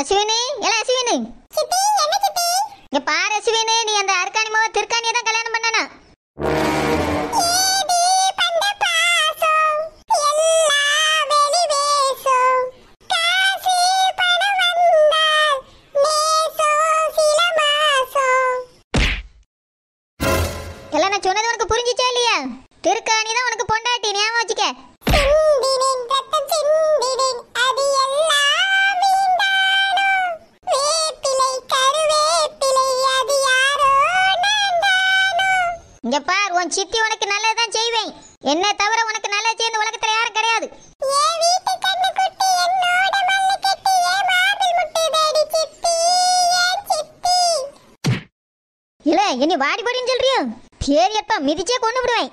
அஸ்வினி ஏல அஸ்வினி சித்தி என்ன சித்தி இங்க பாரு அஸ்வினி நீ அந்த அர்க்கானி மாவ திருக்கானியை தான் கல்யாணம் பண்ணனா எல்லாம் நான் சொன்னது உனக்கு புரிஞ்சிச்சா இல்லையா திருக்காணி தான் உனக்கு பொண்டாட்டி ஞாபகம் வச்சுக்க இங்க பார் உன் சித்தி உனக்கு நல்லது தான் செய்வேன் என்ன தவிர உனக்கு நல்லது செய்யணும் உலகத்துல யாரும் கிடையாது இல்ல இனி வாடி சொல்றியும் சரி பேரியப்பா மிதிச்சே கொண்டு விடுவேன்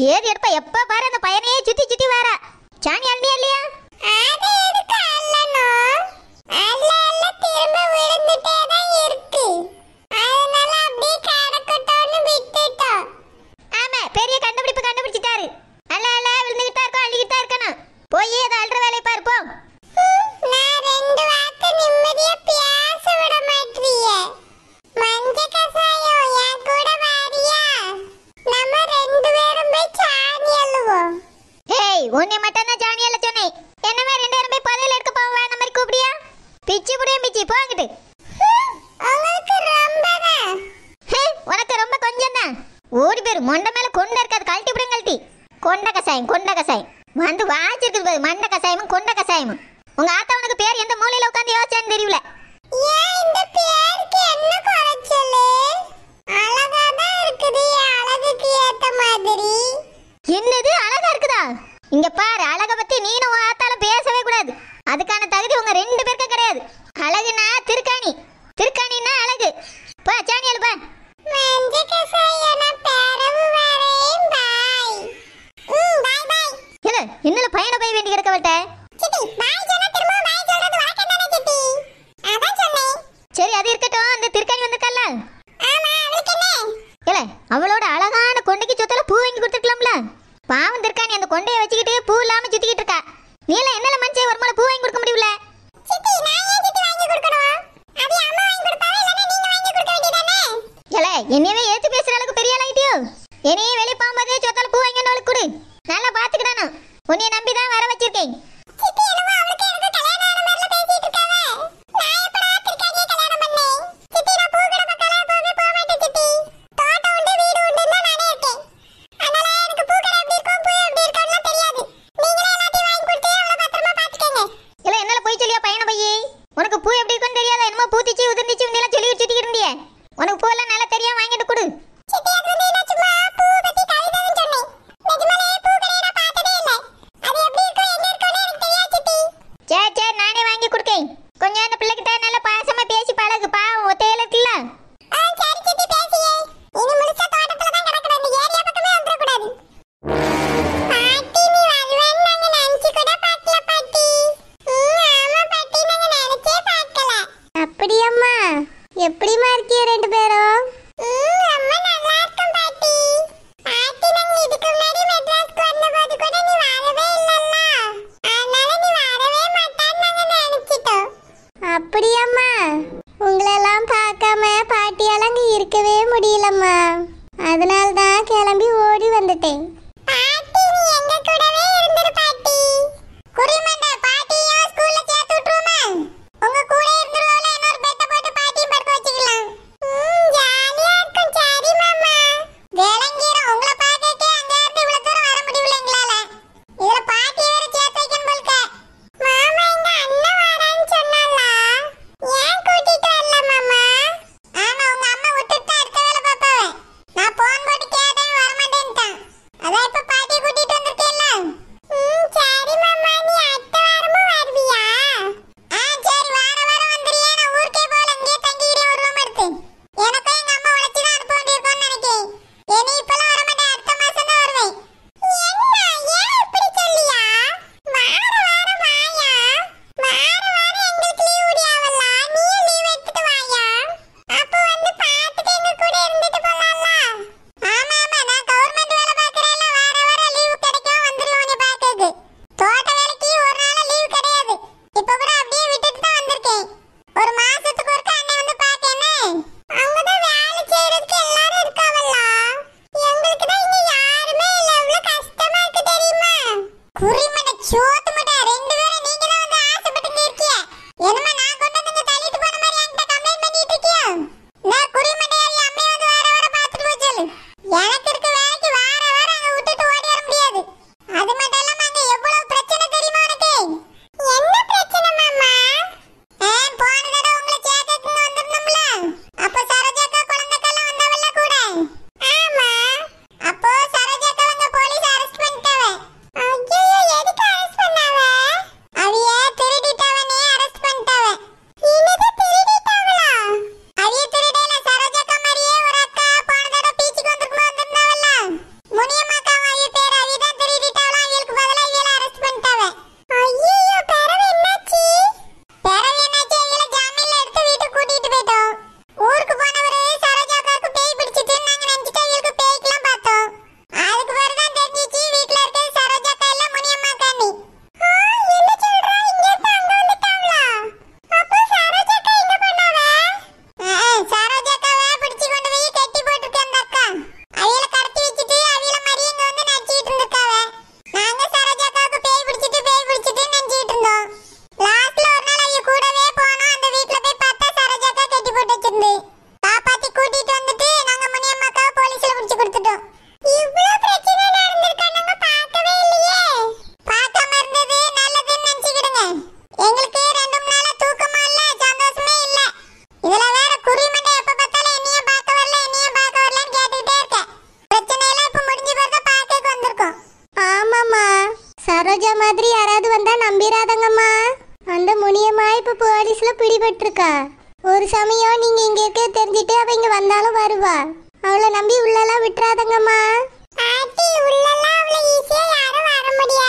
தேதி எடுப்பா எப்ப பாரு அந்த பையனையே சுத்தி சுத்தி வேற சாணி அள்ளி இல்லையா உன்னை மட்டும் தான் ஜானியால சொன்னே என்னமே ரெண்டு பேரும் போய் பல்லையில எடுக்க போவா அந்த மாதிரி கூப்பிடியா பிச்சு புடிய பிச்சு போங்கிட்டு உனக்கு ரொம்ப கொஞ்சம் தான் ஓடி பேர் மொண்ட மேல கொண்ட இருக்காது கழட்டி விடுங்க கழட்டி கொண்ட கசாயம் கொண்ட கசாயம் வந்து வாய்ச்சிருக்குது மண்ட கசாயமும் கொண்ட கசாயமும் உங்க ஆத்தா உனக்கு பேர் எந்த மூலையில உட்காந்து யோசிச்சான்னு தெரியல நீ எல்லாம் என்னல மஞ்சள் ஒரு பூ வாங்கி கொடுக்க முடியல பார்க்காம பாட்டியால் அங்கே இருக்கவே முடியலம்மா Куриный போலீஸ்ல பிடிபட்டிருக்கா ஒரு சமயம் நீங்க இங்க இருக்க தெரிஞ்சிட்டு அவ இங்க வந்தாலும் வருவா அவளை நம்பி உள்ளலாம் விட்டுறாதங்கம்மா பாட்டி உள்ளலாம் அவளை ஈஸியா யாரும் வர முடியாது